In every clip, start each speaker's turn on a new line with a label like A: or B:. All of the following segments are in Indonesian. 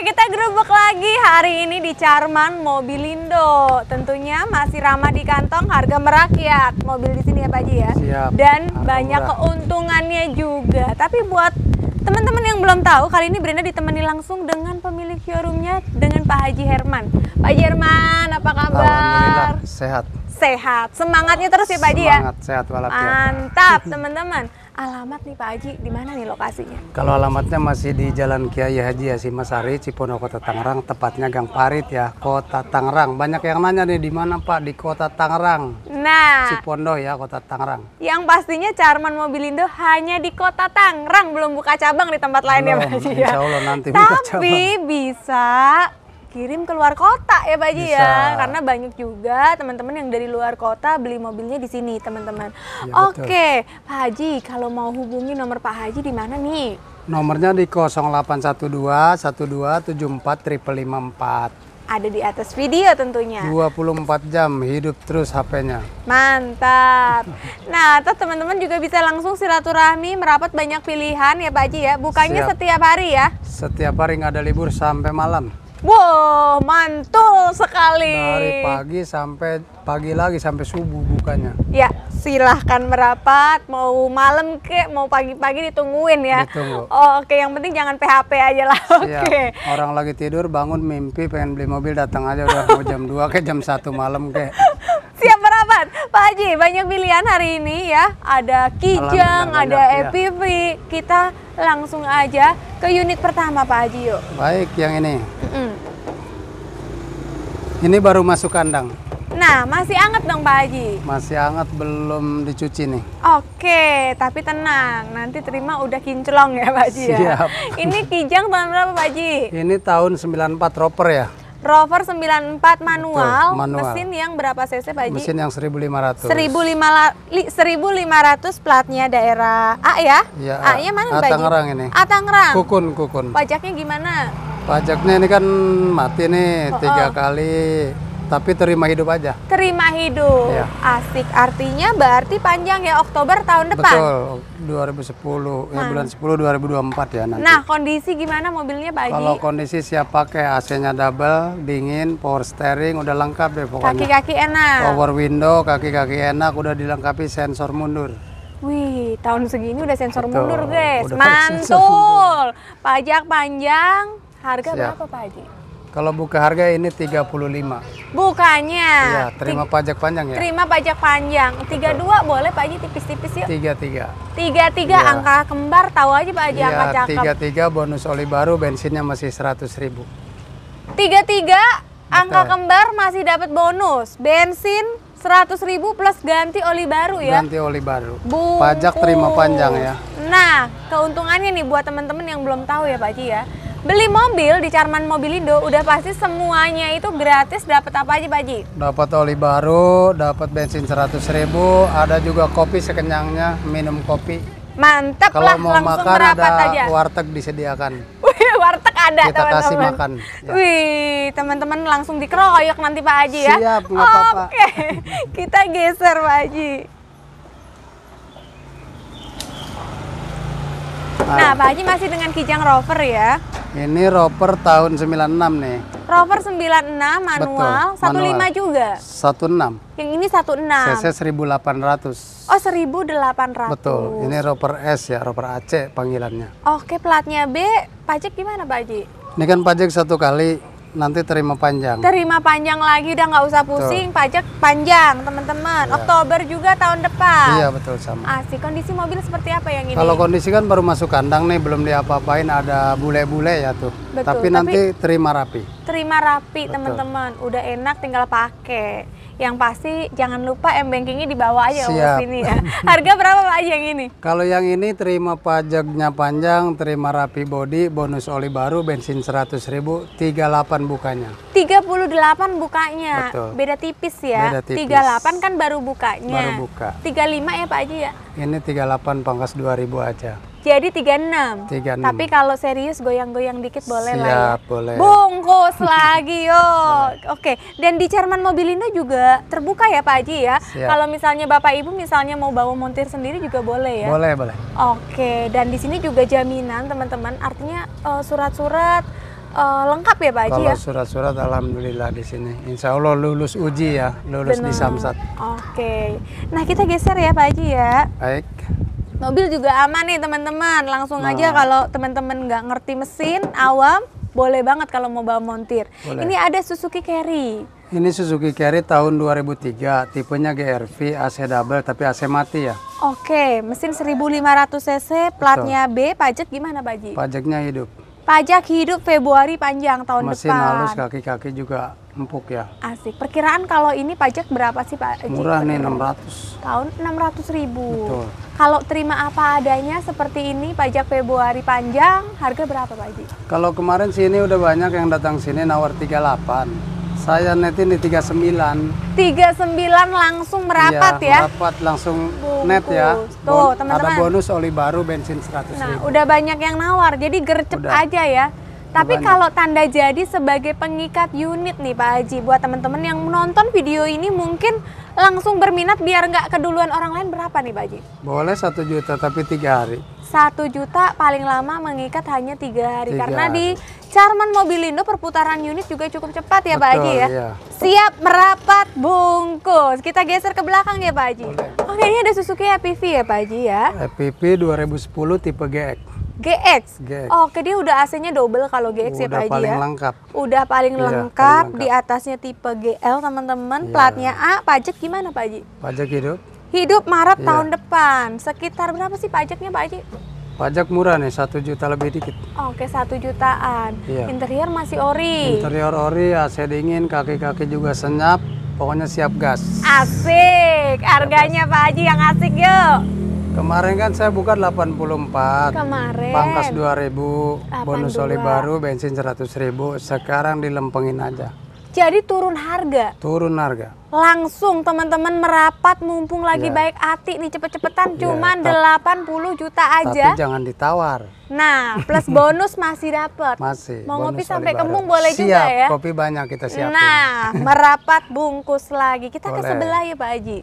A: kita gerubuk lagi hari ini di Charman Mobilindo. Tentunya masih ramah di kantong, harga merakyat. Mobil di sini ya Pak Haji ya. Siap. Dan harga banyak murah. keuntungannya juga. Tapi buat teman-teman yang belum tahu, kali ini Brenda ditemani langsung dengan pemilik showroomnya dengan Pak Haji Herman. Pak Haji Herman, apa kabar? sehat. Sehat. Semangatnya terus ya Pak Haji ya. Semangat,
B: sehat walafiat.
A: Mantap, teman-teman alamat nih Pak Haji, di mana nih lokasinya?
B: Kalau alamatnya masih di Jalan Kiai Haji Yasin Masari, Cipondo, Kota Tangerang, tepatnya Gang Parit ya, Kota Tangerang. Banyak yang nanya nih di mana Pak di Kota Tangerang. Nah, Cipondo ya, Kota Tangerang.
A: Yang pastinya Charman Mobilindo hanya di Kota Tangerang, belum buka cabang di tempat lain ya Pak Haji. Ya. Insya Allah
B: nanti Tapi buka cabang.
A: bisa kirim ke luar kota ya Pak Haji ya karena banyak juga teman-teman yang dari luar kota beli mobilnya di sini teman-teman ya, oke betul. Pak Haji kalau mau hubungi nomor Pak Haji di mana nih
B: nomornya di 0812 1274
A: ada di atas video tentunya.
B: 24 jam hidup terus HP-nya.
A: Mantap. Nah, terus teman-teman juga bisa langsung silaturahmi, merapat banyak pilihan ya Pak Haji ya. Bukannya Siap. setiap hari ya?
B: Setiap hari nggak ada libur sampai malam.
A: Wow, mantul sekali. Dari pagi
B: sampai pagi lagi sampai subuh bukannya.
A: Ya, silahkan merapat. Mau malam ke, mau pagi-pagi ditungguin ya. Ditunggu. Oh, Oke, yang penting jangan PHP aja lah. Oke.
B: Oke. Orang lagi tidur bangun mimpi pengen beli mobil datang aja udah mau jam 2 ke jam satu malam ke.
A: Siap sahabat. Pak Haji, banyak pilihan hari ini ya. Ada Kijang, ada EPV. Ya. Kita langsung aja ke unit pertama Pak Haji yuk.
B: Baik, yang ini. Mm. Ini baru masuk kandang.
A: Nah, masih anget dong Pak Haji?
B: Masih anget, belum dicuci nih.
A: Oke, tapi tenang. Nanti terima udah kinclong ya Pak Haji ya. Siap. ya. Ini Kijang tahun berapa Pak Haji?
B: Ini tahun 94 roper ya.
A: Rover 94 manual, Betul, manual. mesin yang berapa cc Pak Haji? Mesin
B: yang 1500.
A: 1500 1500 platnya daerah A ya?
B: ya A-nya mana Pak Tangerang ini. A Tangerang. Kukun, Kukun.
A: Pajaknya gimana?
B: Pajaknya ini kan mati nih, oh, tiga oh. kali tapi terima hidup aja.
A: Terima hidup. Ya. Asik. Artinya berarti panjang ya Oktober tahun depan. Betul.
B: 2010 Man. ya nah. bulan 10 2024 ya nanti. Nah,
A: kondisi gimana mobilnya Pak Kalau
B: kondisi siap pakai AC-nya double, dingin, power steering udah lengkap deh pokoknya. Kaki-kaki enak. Power window, kaki-kaki enak udah dilengkapi sensor mundur.
A: Wih, tahun segini udah sensor Betul. mundur, guys. Udah Mantul. Mundur. Pajak panjang, harga Siap. berapa Pak Haji?
B: Kalau buka harga ini 35.
A: Bukannya. Iya, terima
B: Tiga, pajak panjang ya. Terima
A: pajak panjang. 32 Betul. boleh Pak Haji tipis-tipis yuk. 33. 33 ya. angka kembar tahu aja Pak Haji ya, angka cakep.
B: 33 bonus oli baru bensinnya masih seratus ribu.
A: tiga angka kembar masih dapat bonus. Bensin seratus ribu plus ganti oli baru ya. Ganti
B: oli baru. Bungkus. Pajak terima panjang ya.
A: Nah, keuntungannya nih buat teman-teman yang belum tahu ya Pak Haji ya beli mobil di Carman Mobilindo udah pasti semuanya itu gratis dapat apa aja Pak Ji?
B: Dapat oli baru, dapat bensin seratus ribu, ada juga kopi sekenyangnya, minum kopi.
A: Mantap Kalau mau langsung makan ada aja.
B: warteg disediakan
A: Wih warteg ada kita teman-teman. kasih makan ya. wih teman-teman langsung dikeroyok nanti Pak Haji ya siap nggak apa-apa okay. kita geser Pak Haji
B: Nah, Pak Haji masih
A: dengan Kijang Rover ya?
B: Ini Rover tahun 96 nih.
A: Rover 96 manual, Betul, 15 manual. juga.
B: 16.
A: Yang ini 16.
B: CC 1800.
A: Oh, 1800. Betul. Ini Rover
B: S ya, Rover Aceh panggilannya.
A: Oke, platnya B, pajak gimana Pak Haji?
B: Ini kan pajak satu kali nanti terima panjang.
A: Terima panjang lagi, udah nggak usah pusing, betul. pajak panjang, teman-teman. Ya. Oktober juga tahun depan. Iya betul sama. Asik. Kondisi mobil seperti apa yang ini? Kalau kondisi
B: kan baru masuk kandang nih, belum diapa-apain, ada bule-bule ya tuh. Betul. Tapi, tapi nanti terima rapi.
A: Terima rapi, teman-teman. Udah enak, tinggal pakai. Yang pasti jangan lupa m-bankingnya dibawa aja di ke sini ya. Harga berapa Pak yang ini?
B: Kalau yang ini terima pajaknya panjang, terima rapi body, bonus oli baru, bensin seratus ribu, tiga 38 bukanya.
A: delapan bukanya. Betul. Beda tipis ya. Beda tipis. 38 kan baru bukanya. Baru buka. Tiga lima ya Pak Aji ya?
B: Ini tiga delapan pangkas dua ribu aja.
A: Jadi 36. 36. Tapi kalau serius goyang-goyang dikit boleh Siap, lah. Ya. boleh. Bungkus lagi yo. Oke, okay. dan di Cerman Mobilindo juga terbuka ya Pak Haji ya. Kalau misalnya Bapak Ibu misalnya mau bawa montir sendiri juga boleh ya. Boleh, boleh. Oke, okay. dan di sini juga jaminan teman-teman, artinya eh, surat-surat uh, uh, lengkap ya Pak Haji ya?
B: surat-surat alhamdulillah di sini. Insya Allah lulus uji ya, lulus Bener. di Samsat.
A: Oke. Okay. Nah, kita geser ya Pak Haji ya. Baik mobil juga aman nih teman-teman langsung nah. aja kalau teman-teman nggak ngerti mesin awam boleh banget kalau mau bawa montir boleh. ini ada Suzuki Carry
B: ini Suzuki Carry tahun 2003 tipenya GRV AC double tapi AC mati ya
A: oke mesin 1500 cc platnya B pajak gimana Pak Ji
B: pajaknya hidup
A: pajak hidup Februari panjang tahun mesin depan mesin halus
B: kaki-kaki juga empuk ya.
A: Asik. Perkiraan kalau ini pajak berapa sih Pak? Murah nih
B: 600.
A: Tahun 600 ribu. Betul. Kalau terima apa adanya seperti ini pajak Februari panjang harga berapa Pak Haji?
B: Kalau kemarin sini udah banyak yang datang sini nawar 38. Saya netin di 39.
A: 39 langsung merapat iya, ya?
B: merapat langsung Bungkus. net ya. Tuh teman-teman. Ada bonus oli baru bensin 100 ribu. Nah, udah
A: banyak yang nawar jadi gercep udah. aja ya. Tapi Bukan. kalau tanda jadi sebagai pengikat unit nih Pak Haji, buat teman-teman yang menonton video ini mungkin langsung berminat biar nggak keduluan orang lain berapa nih Pak Haji?
B: Boleh satu juta tapi tiga hari.
A: Satu juta paling lama mengikat hanya tiga hari tiga karena hari. di Charman Mobilindo perputaran unit juga cukup cepat ya Betul, Pak Haji ya. Iya. Siap merapat bungkus. Kita geser ke belakang ya Pak Haji. Oke oh, ini ada Suzuki APV ya Pak Haji ya.
B: APV 2010 tipe GX.
A: GX. GX. Oke, dia udah AC-nya double kalau GX ya, udah ya Pak Haji ya. Udah paling lengkap. Udah paling iya, lengkap, lengkap. di atasnya tipe GL teman-teman, iya. platnya A, pajak gimana Pak Haji? Pajak hidup. Hidup Maret iya. tahun depan. Sekitar berapa sih pajaknya Pak Haji?
B: Pajak murah nih, satu juta lebih dikit.
A: Oke, satu jutaan. Iya. Interior masih ori.
B: Interior ori, AC dingin, kaki-kaki juga senyap. Pokoknya siap gas.
A: Asik, harganya Pak Haji yang asik yuk.
B: Kemarin kan saya buka 84. Kemarin. Pangkas 2000, 82. bonus oli baru, bensin 100.000. Sekarang dilempengin aja.
A: Jadi turun harga.
B: Turun harga.
A: Langsung teman-teman merapat mumpung lagi yeah. baik hati nih cepet-cepetan cuma yeah, 80 juta aja. Tapi
B: jangan ditawar.
A: Nah, plus bonus masih dapat. Masih. Mau ngopi sampai kembung boleh Siap, juga ya.
B: kopi banyak kita siapin.
A: Nah, merapat bungkus lagi. Kita boleh. ke sebelah ya Pak Haji.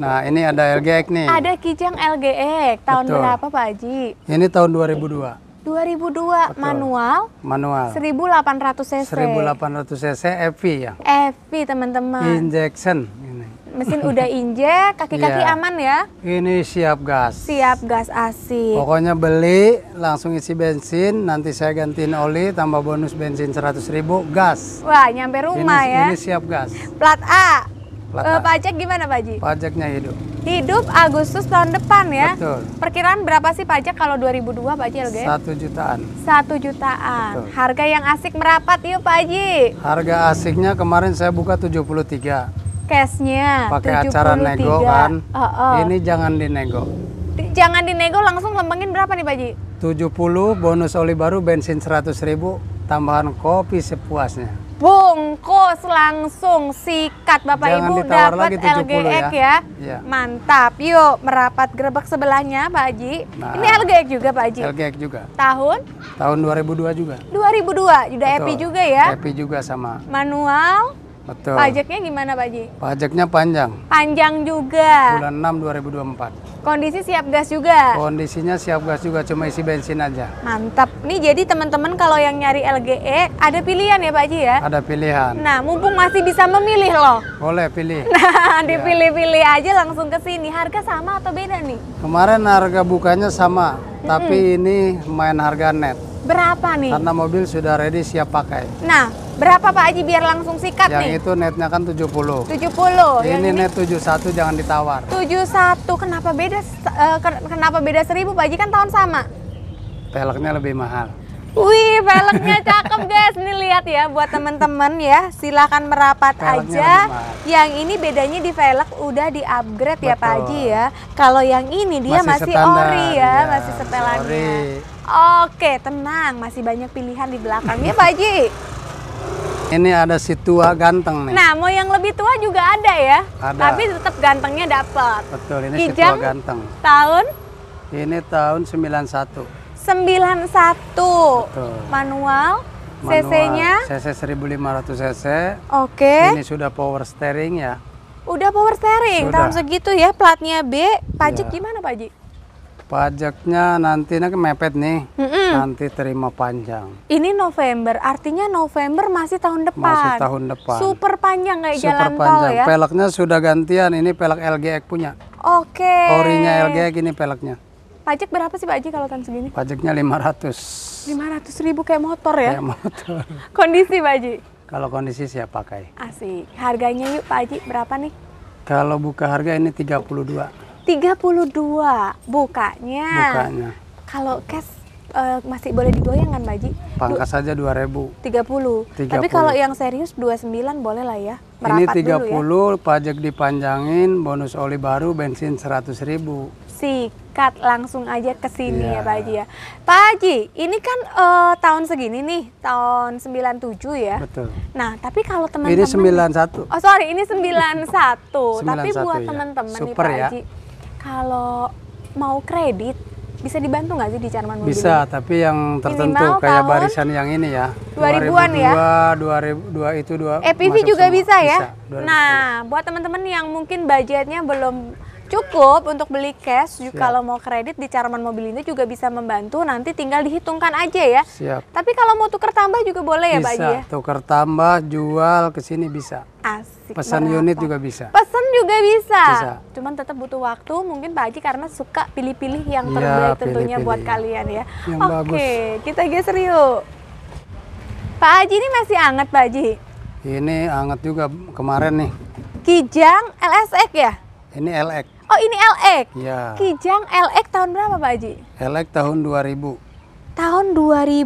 B: Nah, ini ada LGX nih. Ada
A: Kijang LGX. Tahun Betul. berapa, Pak Haji?
B: Ini tahun 2002.
A: 2002 Betul. manual manual 1800 cc
B: 1800 cc EV ya
A: EV teman-teman
B: injection ini
A: mesin udah injek kaki-kaki yeah. aman ya
B: ini siap gas
A: siap gas asik
B: pokoknya beli langsung isi bensin nanti saya gantiin oli tambah bonus bensin 100.000 gas
A: wah nyampe rumah ini, ya ini siap gas plat A Uh, pajak gimana Pak Haji?
B: Pajaknya hidup.
A: Hidup Agustus tahun depan ya? Betul. Perkiraan berapa sih pajak kalau 2002 Pak Haji harganya?
B: Satu jutaan.
A: Satu jutaan. Betul. Harga yang asik merapat yuk Pak Haji.
B: Harga asiknya kemarin saya buka 73.
A: Cashnya? Pakai acara nego kan? Oh, oh. Ini jangan dinego. jangan dinego langsung lempengin berapa nih Pak Haji?
B: 70 bonus oli baru bensin 100 ribu tambahan kopi sepuasnya
A: bungkus langsung sikat Bapak Jangan Ibu dapat LGX ya. ya. Iya. Mantap. Yuk merapat gerbek sebelahnya Pak Haji. Nah, Ini LGX juga Pak Haji. LGX juga. Tahun?
B: Tahun 2002 juga.
A: 2002. Sudah happy juga ya.
B: Happy juga sama.
A: Manual
B: Betul. Pajaknya
A: gimana Pak Ji?
B: Pajaknya panjang.
A: Panjang juga.
B: Bulan 6
A: 2024. Kondisi siap gas juga?
B: Kondisinya siap gas juga, cuma isi bensin aja.
A: Mantap. Nih jadi teman-teman kalau yang nyari LGE, ada pilihan ya Pak Ji ya?
B: Ada pilihan.
A: Nah, mumpung masih bisa memilih loh.
B: Boleh pilih. Nah, iya.
A: dipilih-pilih aja langsung ke sini. Harga sama atau beda nih?
B: Kemarin harga bukanya sama, -hmm. tapi ini main harga net. Berapa nih? Karena mobil sudah ready siap pakai. Nah,
A: berapa Pak Haji biar langsung sikat yang nih? Yang
B: itu netnya kan 70.
A: 70. Ini, yang ini net
B: 71 jangan ditawar.
A: 71. Kenapa beda eh, kenapa beda 1000 Pak Haji kan tahun sama?
B: Peleknya lebih mahal.
A: Wih, peleknya cakep guys. Nih lihat ya buat teman-teman ya. Silahkan merapat aja. Yang ini bedanya di velg udah di-upgrade ya Pak Haji ya. Kalau yang ini dia masih, masih ori ya, iya, ya, masih setelannya. Sorry. Oke, tenang, masih banyak pilihan di belakangnya, Pak Haji.
B: Ini ada si tua ganteng nih. Nah,
A: mau yang lebih tua juga ada ya. Ada. Tapi tetap gantengnya dapat.
B: Betul, ini si tua ganteng. Tahun? Ini tahun 91.
A: 91. Betul. Manual? CC-nya?
B: CC 1500 cc.
A: Oke. Ini
B: sudah power steering ya.
A: Udah power steering, sudah. tahun segitu ya, platnya B. Pajak ya. gimana Pak Haji?
B: Pajaknya nanti nanti mepet nih, mm -mm. nanti terima panjang.
A: Ini November, artinya November masih tahun depan. Masih tahun depan. Super panjang kayak Super jalan panjang. tol ya. Peleknya
B: sudah gantian, ini pelek LGX punya.
A: Oke. Okay. Orinya LGX ini peleknya. Pajak berapa sih Pak Haji kalau tahun segini?
B: Pajaknya 500.
A: 500 ribu kayak motor ya? Kayak motor. kondisi Pak Haji?
B: Kalau kondisi siap pakai.
A: Asik. Harganya yuk Pak Haji berapa nih?
B: Kalau buka harga ini 32.
A: 32 bukanya. Bukanya. Kalau cash uh, masih boleh digoyang kan Baji? Pangkas saja 2000. 30. 30. Tapi kalau yang serius 29 boleh lah ya. Merapat Ini 30 dulu
B: ya. pajak dipanjangin, bonus oli baru, bensin 100.000.
A: Sik kat langsung aja ke sini yeah. ya Pak iya. Haji ya. Pak Haji, ini kan uh, tahun segini nih, tahun 97 ya. Betul. Nah, tapi kalau teman-teman Ini 91. Oh, sorry, ini 91. 91 tapi buat ya. teman-teman nih Pak ya. Haji kalau mau kredit bisa dibantu nggak sih di Charman Mobil? Bisa,
B: tapi yang tertentu Minimal kayak barisan yang ini ya. 2000-an 2002, ya. 2002 itu dua EPV eh, juga semua. bisa ya. Bisa, nah,
A: buat teman-teman yang mungkin budgetnya belum cukup untuk beli cash Siap. kalau mau kredit di Carman Mobil ini juga bisa membantu nanti tinggal dihitungkan aja ya Siap. tapi kalau mau tukar tambah juga boleh ya Pak Haji ya
B: tukar tambah jual ke sini bisa
A: Asik pesan berapa? unit juga bisa pesan juga bisa. bisa cuman tetap butuh waktu mungkin Pak Haji karena suka pilih-pilih yang iya, terbaik ya, tentunya pilih buat kalian ya yang oke bagus. kita geser yuk Pak Haji ini masih anget Pak Haji
B: ini anget juga kemarin nih
A: Kijang LSX ya?
B: Ini LX.
A: Oh ini LX? Ya. Kijang LX tahun berapa Pak Haji?
B: LX tahun 2000.
A: Tahun 2000,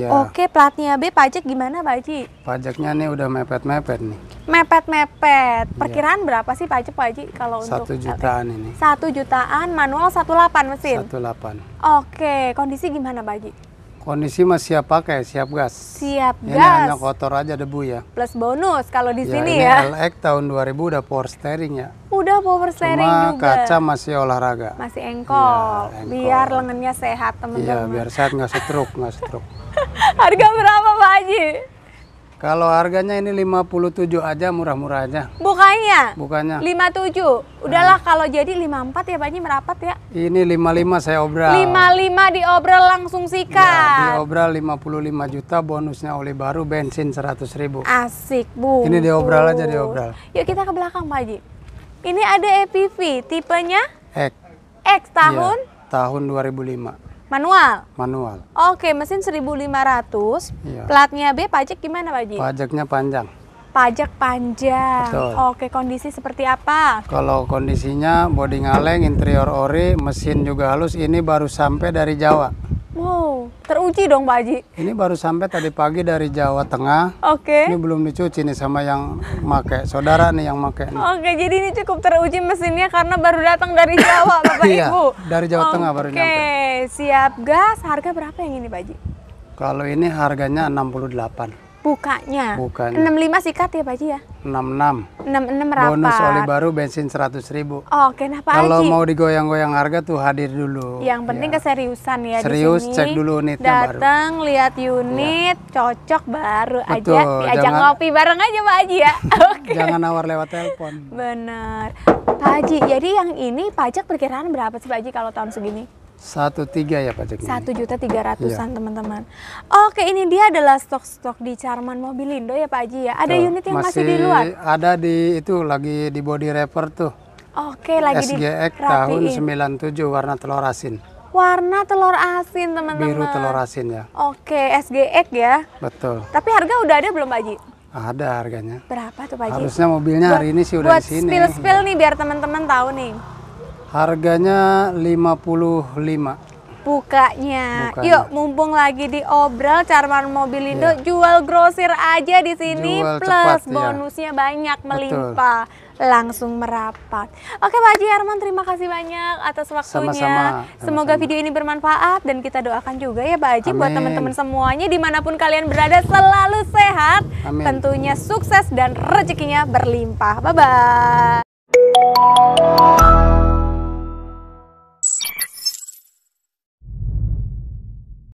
A: Ya. oke platnya B, pajak gimana Pak Haji?
B: Pajaknya nih udah mepet-mepet nih.
A: Mepet-mepet, iya. perkiraan ya. berapa sih pajak Pak Haji kalau untuk Satu jutaan ini. Satu jutaan, manual satu delapan mesin? Satu delapan. Oke, kondisi gimana Pak Haji?
B: Kondisi masih siap pakai, siap gas.
A: Siap ini gas. Ini hanya
B: kotor aja debu ya.
A: Plus bonus kalau di ya, sini ini ya. LX
B: tahun 2000 udah power steering ya.
A: Udah power steering Cuma juga. kaca
B: masih olahraga.
A: Masih engkol. Ya, engkol. Biar lengannya sehat teman-teman. Iya,
B: biar sehat nggak setruk, nggak setruk.
A: Harga berapa Pak Haji?
B: Kalau harganya ini 57 aja murah-murah aja.
A: Bukannya? Bukannya. 57. Udahlah nah. kalau jadi 54 ya Pak merapat ya.
B: Ini 55 saya obral.
A: 55 diobral langsung sikat. Ya,
B: diobral 55 juta bonusnya oli baru bensin 100 ribu.
A: Asik Bu. Ini diobral aja diobral. Yuk kita ke belakang Pak Haji. Ini ada EPV tipenya? X. X tahun? Ya,
B: tahun 2005. Manual. Manual.
A: Oke, mesin 1500. Iya. Platnya B, pajak gimana, Pak Ji?
B: Pajaknya panjang.
A: Pajak panjang. Betul. Oke, kondisi seperti apa?
B: Kalau kondisinya bodi ngaleng, interior ori, mesin juga halus. Ini baru sampai dari Jawa.
A: Wow, teruji dong Pak Haji.
B: Ini baru sampai tadi pagi dari Jawa Tengah. Oke. Okay. Ini belum dicuci nih sama yang make. Saudara nih yang make. Oke,
A: okay, jadi ini cukup teruji mesinnya karena baru datang dari Jawa, Bapak iya, Ibu.
B: dari Jawa okay. Tengah baru nyampe.
A: Oke, siap gas. Harga berapa yang ini Pak Haji?
B: Kalau ini harganya 68.
A: Bukanya. Bukanya. 65 sikat ya Pak Haji ya?
B: 66.
A: 66 rapat. Bonus oli baru
B: bensin 100 ribu.
A: Oh, nah, kenapa Kalau mau
B: digoyang-goyang harga tuh hadir dulu.
A: Yang penting ya. keseriusan ya Serius, di sini. cek dulu unitnya Dateng, baru. Datang, lihat unit, ya. cocok baru Betul, aja diajak jangan, ngopi bareng aja Pak Haji ya.
B: Oke. Jangan nawar lewat telepon.
A: Benar. Pak Haji, jadi yang ini pajak perkiraan berapa sih Pak Haji kalau tahun segini?
B: Satu tiga ya Pak Jack. Satu
A: juta tiga ratusan iya. teman-teman. Oke ini dia adalah stok-stok di Charman Mobilindo ya Pak Haji ya. Ada tuh, unit yang masih, masih di luar?
B: Ada di itu lagi di body wrapper tuh.
A: Oke lagi SGX di tahun
B: tujuh warna telur asin.
A: Warna telur asin teman-teman. Biru telur asin ya. Oke SGX ya. Betul. Tapi harga udah ada belum Pak Haji?
B: Ada harganya.
A: Berapa tuh Pak Haji? Harusnya
B: mobilnya hari ini sih udah di sini. Buat spill-spill
A: nih biar teman-teman tahu nih.
B: Harganya 55
A: bukanya. Bukanya. Yuk, mumpung lagi di obral Carman Mobilindo iya. yeah. jual grosir aja di sini jual plus cepat, iya. bonusnya ya. banyak melimpah. Langsung merapat. Oke Pak Haji Herman, terima kasih banyak atas waktunya. Sama-sama. Semoga Sama-sama. video ini bermanfaat dan kita doakan juga ya Pak Haji Amin. buat teman-teman semuanya dimanapun kalian berada selalu sehat, Amin. tentunya sukses dan rezekinya berlimpah. Bye bye.